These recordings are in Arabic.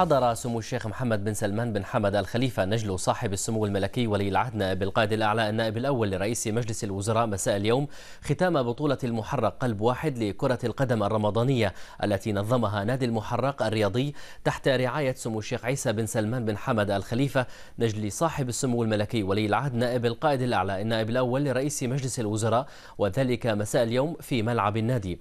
حضر سمو الشيخ محمد بن سلمان بن حمد الخليفة نجل صاحب السمو الملكي ولي العهد نائب القائد الأعلى النائب الأول لرئيس مجلس الوزراء مساء اليوم ختام بطولة المحرق قلب واحد لكرة القدم الرمضانية التي نظمها نادي المحرق الرياضي تحت رعاية سمو الشيخ عيسى بن سلمان بن حمد الخليفة نجل صاحب السمو الملكي ولي العهد نائب القائد الأعلى النائب الأول لرئيس مجلس الوزراء وذلك مساء اليوم في ملعب النادي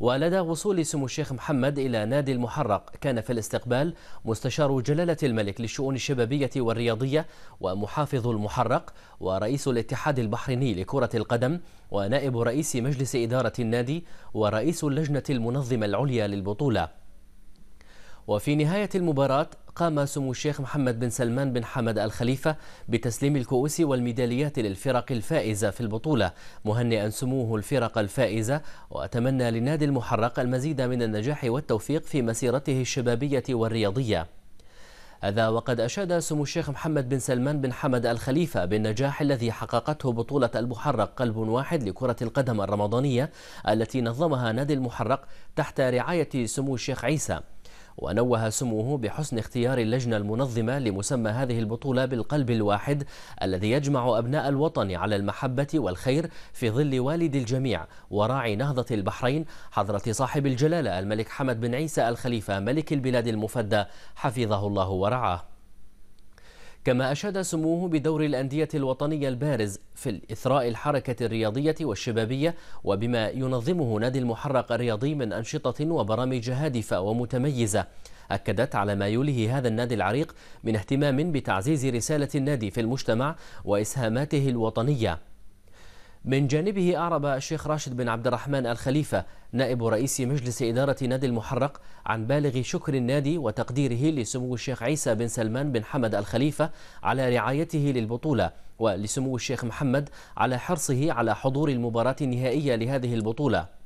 ولدى وصول سمو الشيخ محمد إلى نادي المحرق كان في الاستقبال مستشار جلالة الملك للشؤون الشبابية والرياضية ومحافظ المحرق ورئيس الاتحاد البحريني لكرة القدم ونائب رئيس مجلس إدارة النادي ورئيس اللجنة المنظمة العليا للبطولة وفي نهاية المباراة قام سمو الشيخ محمد بن سلمان بن حمد الخليفة بتسليم الكؤوس والميداليات للفرق الفائزة في البطولة مهنئا سموه الفرق الفائزة وأتمنى لنادي المحرق المزيد من النجاح والتوفيق في مسيرته الشبابية والرياضية هذا وقد أشاد سمو الشيخ محمد بن سلمان بن حمد الخليفة بالنجاح الذي حققته بطولة المحرق قلب واحد لكرة القدم الرمضانية التي نظمها نادي المحرق تحت رعاية سمو الشيخ عيسى ونوه سموه بحسن اختيار اللجنة المنظمة لمسمى هذه البطولة بالقلب الواحد الذي يجمع أبناء الوطن على المحبة والخير في ظل والد الجميع وراعي نهضة البحرين حضرة صاحب الجلالة الملك حمد بن عيسى الخليفة ملك البلاد المفدى حفظه الله ورعاه كما أشاد سموه بدور الأندية الوطنية البارز في إثراء الحركة الرياضية والشبابية وبما ينظمه نادي المحرق الرياضي من أنشطة وبرامج هادفة ومتميزة أكدت على ما يوليه هذا النادي العريق من اهتمام بتعزيز رسالة النادي في المجتمع وإسهاماته الوطنية من جانبه أعرب الشيخ راشد بن عبد الرحمن الخليفة نائب رئيس مجلس إدارة نادي المحرق عن بالغ شكر النادي وتقديره لسمو الشيخ عيسى بن سلمان بن حمد الخليفة على رعايته للبطولة ولسمو الشيخ محمد على حرصه على حضور المباراة النهائية لهذه البطولة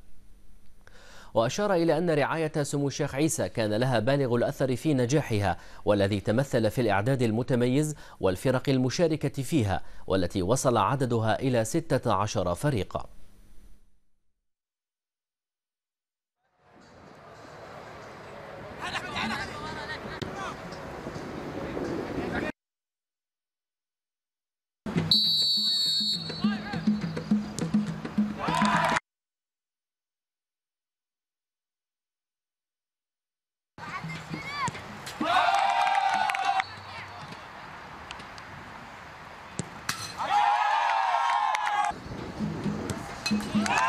وأشار إلى أن رعاية سمو الشيخ عيسى كان لها بالغ الأثر في نجاحها والذي تمثل في الإعداد المتميز والفرق المشاركة فيها والتي وصل عددها إلى 16 فريقاً Thank